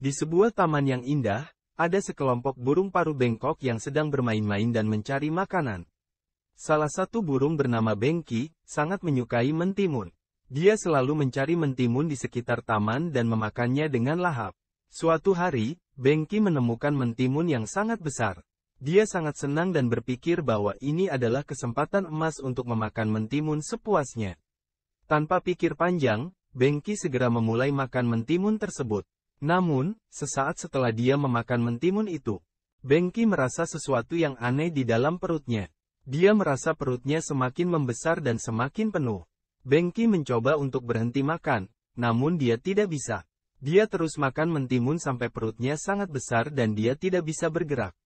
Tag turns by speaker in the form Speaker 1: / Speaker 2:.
Speaker 1: Di sebuah taman yang indah, ada sekelompok burung paruh bengkok yang sedang bermain-main dan mencari makanan. Salah satu burung bernama Bengki, sangat menyukai mentimun. Dia selalu mencari mentimun di sekitar taman dan memakannya dengan lahap. Suatu hari, Bengki menemukan mentimun yang sangat besar. Dia sangat senang dan berpikir bahwa ini adalah kesempatan emas untuk memakan mentimun sepuasnya. Tanpa pikir panjang, Bengki segera memulai makan mentimun tersebut. Namun, sesaat setelah dia memakan mentimun itu, Bengki merasa sesuatu yang aneh di dalam perutnya. Dia merasa perutnya semakin membesar dan semakin penuh. Bengki mencoba untuk berhenti makan, namun dia tidak bisa. Dia terus makan mentimun sampai perutnya sangat besar dan dia tidak bisa bergerak.